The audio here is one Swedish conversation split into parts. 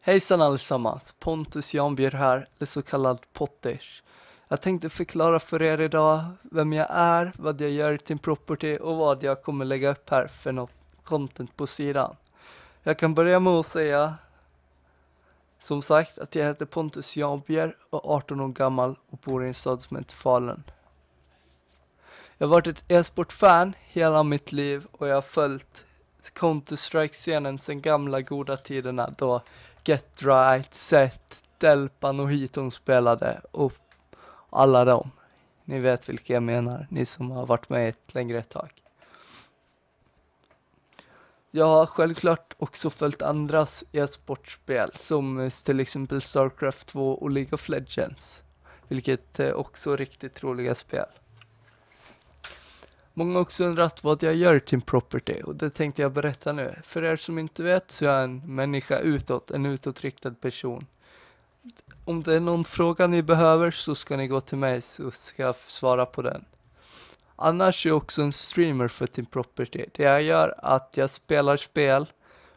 Hejsan allesammans, Pontus Janbjer här, eller så kallad Potters. Jag tänkte förklara för er idag vem jag är, vad jag gör i Team Property och vad jag kommer lägga upp här för något content på sidan. Jag kan börja med att säga som sagt att jag heter Pontus Janbjer och är 18 år gammal och bor i en stad som heter Falun. Jag har varit ett e-sportfan hela mitt liv och jag har följt Counter-Strike-scenen sen gamla goda tiderna då Get Right, Set, Delpan och Hiton spelade och alla dem. Ni vet vilka jag menar, ni som har varit med ett längre tag. Jag har självklart också följt andras e-sportspel som eh, till exempel Starcraft 2 och League of Legends, vilket är eh, också riktigt roliga spel. Många har också undrat vad jag gör i Team Property och det tänkte jag berätta nu. För er som inte vet så är jag en människa utåt, en utåtriktad person. Om det är någon fråga ni behöver så ska ni gå till mig så ska jag svara på den. Annars är jag också en streamer för Team Property. Det jag gör är att jag spelar spel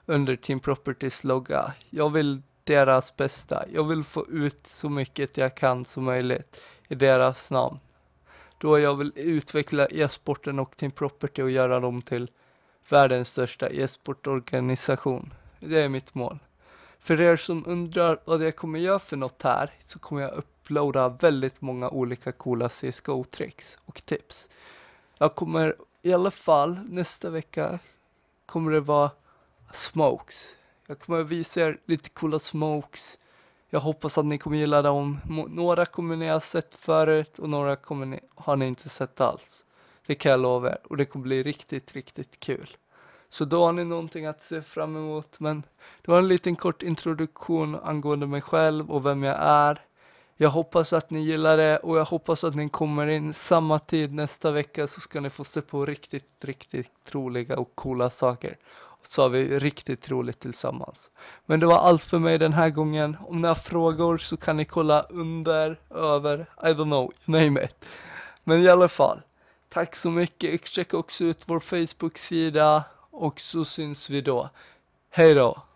under Team Properties logga. Jag vill deras bästa. Jag vill få ut så mycket jag kan som möjligt i deras namn då jag vill utveckla e-sporten och Team Property och göra dem till världens största e-sportorganisation. Det är mitt mål. För er som undrar vad jag kommer göra för något här så kommer jag uploada väldigt många olika coola CSGO-tricks och tips. Jag kommer i alla fall nästa vecka kommer det vara smokes. Jag kommer visa er lite coola smokes jag hoppas att ni kommer gilla dem. Några kommer ni ha sett förut och några kommer ni, har ni inte sett alls. Det kan jag lova er och det kommer bli riktigt, riktigt kul. Så då har ni någonting att se fram emot. Men det var en liten kort introduktion angående mig själv och vem jag är. Jag hoppas att ni gillar det och jag hoppas att ni kommer in samma tid nästa vecka så ska ni få se på riktigt, riktigt roliga och coola saker så har vi riktigt roligt tillsammans. Men det var allt för mig den här gången. Om ni har frågor så kan ni kolla under, över, I don't know, name it. Men i alla fall, tack så mycket. Checka också ut vår Facebook-sida och så syns vi då. Hej då!